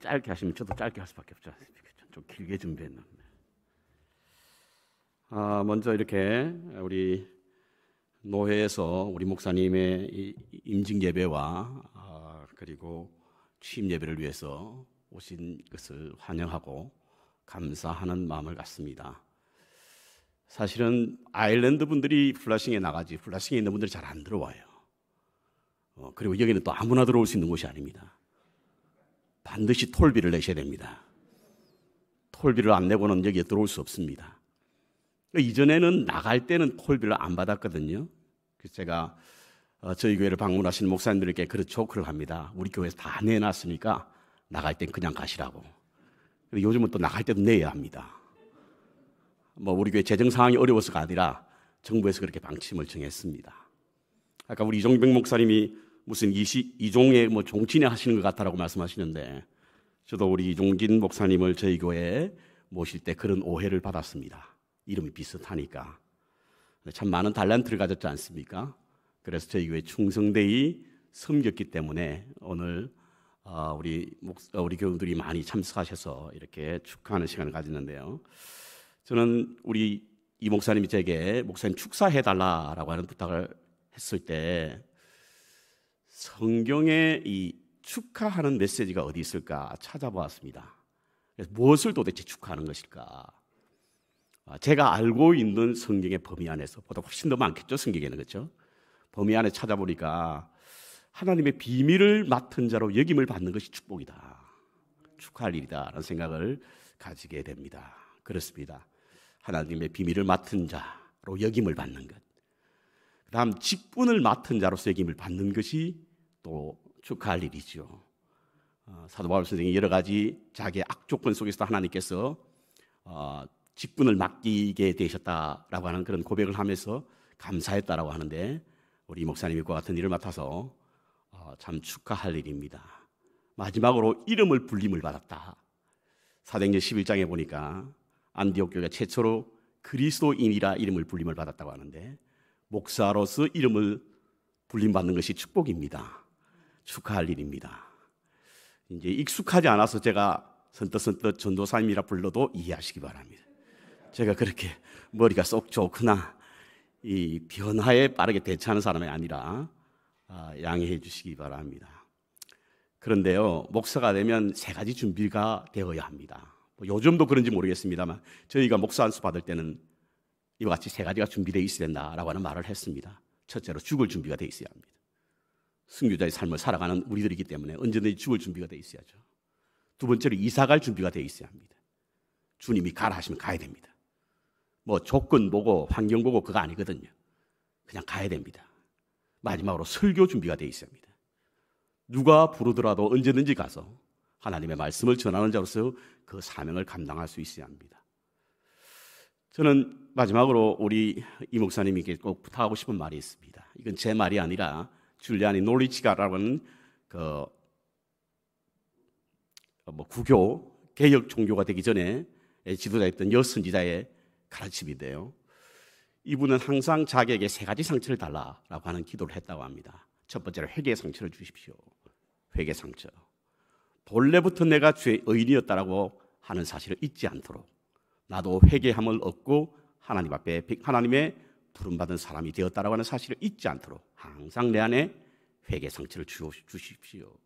짧게 하시면 저도 짧게 할 수밖에 없지 않습니까? 좀 길게 준비했는데. 아, 먼저 이렇게 우리 노회에서 우리 목사님의 임직 예배와 아, 그리고 취임 예배를 위해서 오신 것을 환영하고 감사하는 마음을 갖습니다. 사실은 아일랜드 분들이 플라싱에 나가지 플라싱에 있는 분들이 잘안 들어와요. 어, 그리고 여기는 또 아무나 들어올 수 있는 곳이 아닙니다. 반드시 톨비를 내셔야 됩니다. 톨비를 안 내고는 여기에 들어올 수 없습니다. 이전에는 나갈 때는 톨비를 안 받았거든요. 그래서 제가 어, 저희 교회를 방문하신 목사님들에게그렇죠 그걸 합니다. 우리 교회에서 다 내놨으니까 나갈 땐 그냥 가시라고. 요즘은 또 나갈 때도 내야 합니다. 뭐 우리 교회 재정 상황이 어려워서가 아니라 정부에서 그렇게 방침을 정했습니다. 아까 우리 이종백 목사님이 무슨 이시, 이종의 뭐 종친회 하시는 것 같다라고 말씀하시는데 저도 우리 이종진 목사님을 저희 교회에 모실 때 그런 오해를 받았습니다. 이름이 비슷하니까 참 많은 달란트를 가졌지 않습니까? 그래서 저희 교회 충성대히 섬겼기 때문에 오늘 아, 우리 아, 우리 교우들이 많이 참석하셔서 이렇게 축하하는 시간을 가졌는데요. 저는 우리 이 목사님이 제게 목사님 축사해 달라라고 하는 부탁을 했을 때 성경에 이 축하하는 메시지가 어디 있을까 찾아보았습니다. 무엇을 도대체 축하하는 것일까? 아, 제가 알고 있는 성경의 범위 안에서 보다 훨씬 더 많겠죠 성경에는 그렇죠. 범위 안에 찾아보니까 하나님의 비밀을 맡은 자로 여김을 받는 것이 축복이다. 축하할 일이다라는 생각을 가지게 됩니다. 그렇습니다. 하나님의 비밀을 맡은 자로 여김을 받는 것. 그다음 직분을 맡은 자로서 여김을 받는 것이 또 축하할 일이죠. 어, 사도 바울 선생이 여러 가지 자기의 악조건 속에서 하나님께서 어, 직분을 맡기게 되셨다라고 하는 그런 고백을 하면서 감사했다라고 하는데 우리 목사님이 그와 같은 일을 맡아서 어, 참 축하할 일입니다. 마지막으로 이름을 불림을 받았다. 사도행전 11장에 보니까 안디옥 교가 최초로 그리스도인이라 이름을 불림을 받았다고 하는데 목사로서 이름을 불림받는 것이 축복입니다. 축하할 일입니다. 이제 익숙하지 않아서 제가 선뜻선뜻 전도사님이라 불러도 이해하시기 바랍니다. 제가 그렇게 머리가 쏙 좋구나 이 변화에 빠르게 대처하는 사람이 아니라 아, 양해해 주시기 바랍니다. 그런데요 목사가 되면 세 가지 준비가 되어야 합니다. 뭐 요즘도 그런지 모르겠습니다만 저희가 목사 안수 받을 때는 이와 같이 세 가지가 준비되어 있어야 된다라고 하는 말을 했습니다. 첫째로 죽을 준비가 되어 있어야 합니다. 승교자의 삶을 살아가는 우리들이기 때문에 언제든지 죽을 준비가 돼 있어야죠. 두 번째로 이사갈 준비가 돼 있어야 합니다. 주님이 가라 하시면 가야 됩니다. 뭐 조건 보고 환경 보고 그거 아니거든요. 그냥 가야 됩니다. 마지막으로 설교 준비가 돼 있어야 합니다. 누가 부르더라도 언제든지 가서 하나님의 말씀을 전하는 자로서 그 사명을 감당할 수 있어야 합니다. 저는 마지막으로 우리 이 목사님께 꼭 부탁하고 싶은 말이 있습니다. 이건 제 말이 아니라 줄리안이 놀리치가라는그뭐 구교 개혁 종교가 되기 전에 지도자였던 여선지자의 가르침인데요. 이분은 항상 자기에게 세 가지 상처를 달라라고 하는 기도를 했다고 합니다. 첫 번째로 회개 상처를 주십시오. 회개 상처. 본래부터 내가 죄의 의인이었다라고 하는 사실을 잊지 않도록 나도 회개함을 얻고 하나님 앞에 하나님의 부름받은 사람이 되었다라고 하는 사실을 잊지 않도록 항상 내 안에 회개 상처를 주십시오.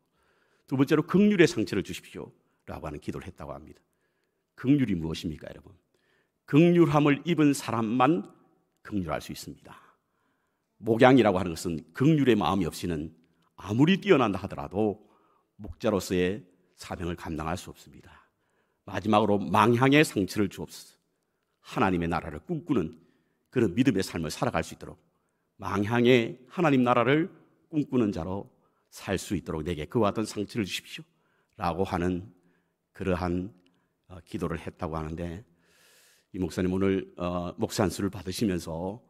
두 번째로 극률의 상처를 주십시오라고 하는 기도를 했다고 합니다. 극률이 무엇입니까, 여러분? 극률함을 입은 사람만 극휼할수 있습니다. 목양이라고 하는 것은 극률의 마음이 없이는 아무리 뛰어난다 하더라도 목자로서의 사명을 감당할 수 없습니다. 마지막으로 망향의 상처를 주옵소서. 하나님의 나라를 꿈꾸는 그런 믿음의 삶을 살아갈 수 있도록 망향의 하나님 나라를 꿈꾸는 자로 살 수 있도록 내게 그와 같은 상처를 주십시오. 라고 하는 그러한 어, 기도를 했다고 하는데 이 목사님 오늘 어, 목사 안수를 받으시면서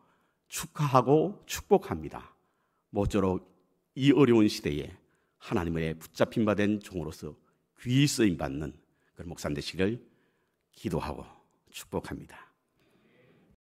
축하하고 축복합니다. 모쪼록 이 어려운 시대에 하나님의 붙잡힌 바 된 종으로서 귀 쓰임 받는 그런 목사 되시길 기도하고 축복합니다.